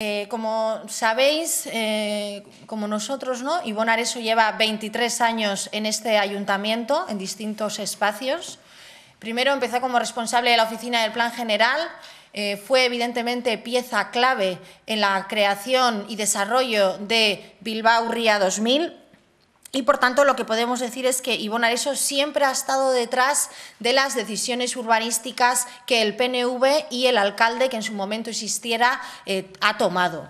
Eh, como sabéis, eh, como nosotros, ¿no? Ivonne Areso lleva 23 años en este ayuntamiento, en distintos espacios. Primero empezó como responsable de la oficina del Plan General, eh, fue evidentemente pieza clave en la creación y desarrollo de Bilbao Ría 2000, y por tanto, lo que podemos decir es que Ivonne Areso siempre ha estado detrás de las decisiones urbanísticas que el PNV y el alcalde que en su momento existiera eh, ha tomado.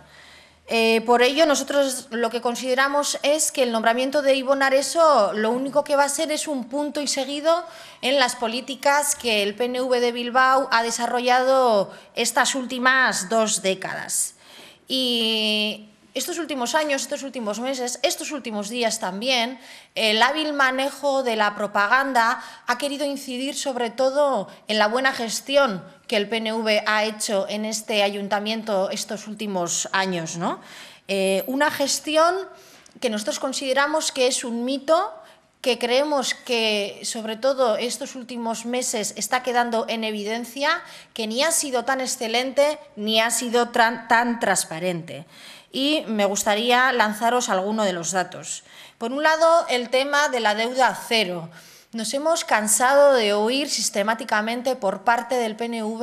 Eh, por ello, nosotros lo que consideramos es que el nombramiento de Ivonne Areso lo único que va a ser es un punto y seguido en las políticas que el PNV de Bilbao ha desarrollado estas últimas dos décadas. Y estos últimos años, estos últimos meses, estos últimos días también, el hábil manejo de la propaganda ha querido incidir sobre todo en la buena gestión que el PNV ha hecho en este ayuntamiento estos últimos años. Eh, una gestión que nosotros consideramos que es un mito, que creemos que, sobre todo estos últimos meses, está quedando en evidencia que ni ha sido tan excelente ni ha sido tan transparente y me gustaría lanzaros alguno de los datos. Por un lado, el tema de la deuda cero. Nos hemos cansado de oír sistemáticamente por parte del PNV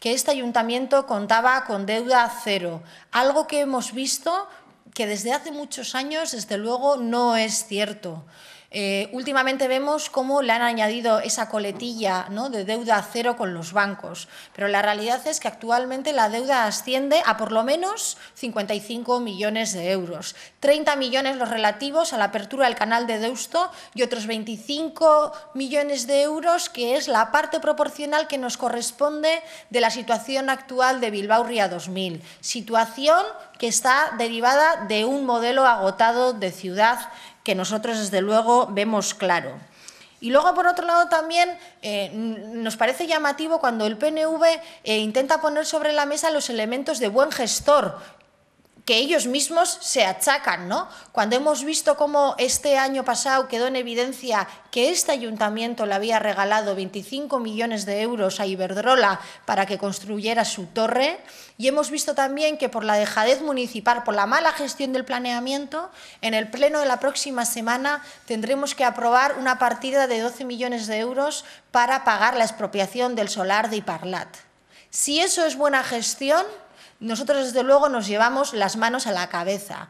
que este ayuntamiento contaba con deuda cero, algo que hemos visto que desde hace muchos años, desde luego, no es cierto. Eh, últimamente vemos cómo le han añadido esa coletilla de deuda cero con los bancos, pero la realidad es que actualmente la deuda asciende a por lo menos 55 millones de euros, 30 millones los relativos a la apertura del canal de Deusto y otros 25 millones de euros que es la parte proporcional que nos corresponde de la situación actual de Bilbao Ría 2000, situación que está derivada de un modelo agotado de ciudad que nosotros desde luego vemos claro. Y luego, por otro lado, también eh, nos parece llamativo cuando el PNV eh, intenta poner sobre la mesa los elementos de buen gestor que ellos mismos se achacan, ¿no? Cuando hemos visto cómo este año pasado quedó en evidencia que este ayuntamiento le había regalado 25 millones de euros a Iberdrola para que construyera su torre, y hemos visto también que por la dejadez municipal, por la mala gestión del planeamiento, en el pleno de la próxima semana tendremos que aprobar una partida de 12 millones de euros para pagar la expropiación del solar de Iparlat. Si eso es buena gestión, nosotros, desde luego, nos llevamos las manos a la cabeza.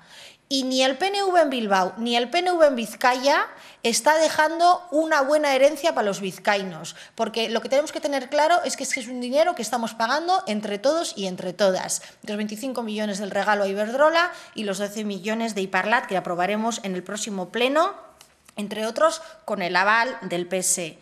Y ni el PNV en Bilbao ni el PNV en Vizcaya está dejando una buena herencia para los vizcainos, porque lo que tenemos que tener claro es que es un dinero que estamos pagando entre todos y entre todas. Los 25 millones del regalo a Iberdrola y los 12 millones de Iparlat que aprobaremos en el próximo pleno, entre otros con el aval del PSE.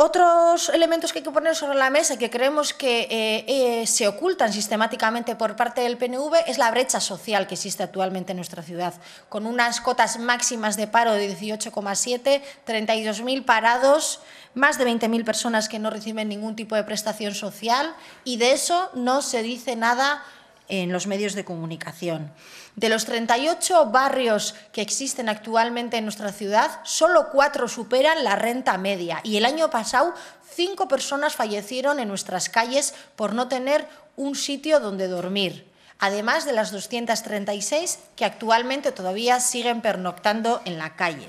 Otros elementos que hay que poner sobre la mesa que creemos que eh, eh, se ocultan sistemáticamente por parte del PNV es la brecha social que existe actualmente en nuestra ciudad, con unas cotas máximas de paro de 18,7, 32.000 parados, más de 20.000 personas que no reciben ningún tipo de prestación social y de eso no se dice nada en los medios de comunicación. De los 38 barrios que existen actualmente en nuestra ciudad, solo cuatro superan la renta media y el año pasado cinco personas fallecieron en nuestras calles por no tener un sitio donde dormir, además de las 236 que actualmente todavía siguen pernoctando en la calle.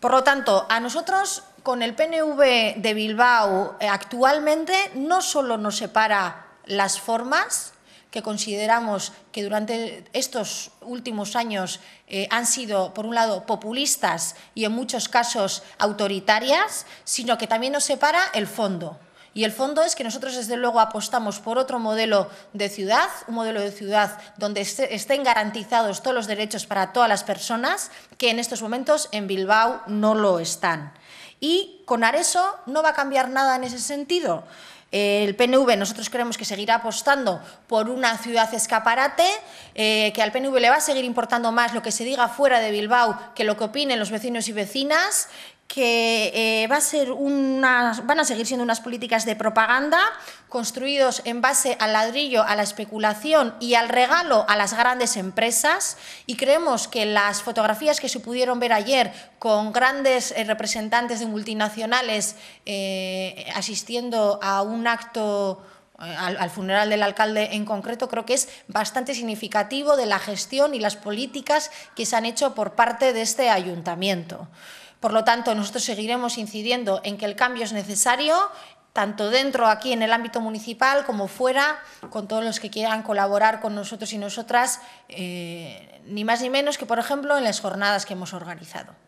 Por lo tanto, a nosotros con el PNV de Bilbao eh, actualmente no solo nos separa las formas, que consideramos que durante estos últimos años eh, han sido, por un lado, populistas y en muchos casos autoritarias, sino que también nos separa el fondo. Y el fondo es que nosotros, desde luego, apostamos por otro modelo de ciudad, un modelo de ciudad donde estén garantizados todos los derechos para todas las personas, que en estos momentos en Bilbao no lo están. Y con Areso no va a cambiar nada en ese sentido. El PNV, nosotros creemos que seguirá apostando por una ciudad escaparate, eh, que al PNV le va a seguir importando más lo que se diga fuera de Bilbao que lo que opinen los vecinos y vecinas, que eh, va a ser unas, van a seguir siendo unas políticas de propaganda construidos en base al ladrillo, a la especulación y al regalo a las grandes empresas. Y creemos que las fotografías que se pudieron ver ayer con grandes eh, representantes de multinacionales eh, asistiendo a un acto al, al, funeral del alcalde en concreto, creo que es bastante significativo de la gestión y las políticas que se han hecho por parte de este ayuntamiento. Por lo tanto, nosotros seguiremos incidiendo en que el cambio es necesario, tanto dentro aquí en el ámbito municipal como fuera, con todos los que quieran colaborar con nosotros y nosotras, eh, ni más ni menos que, por ejemplo, en las jornadas que hemos organizado.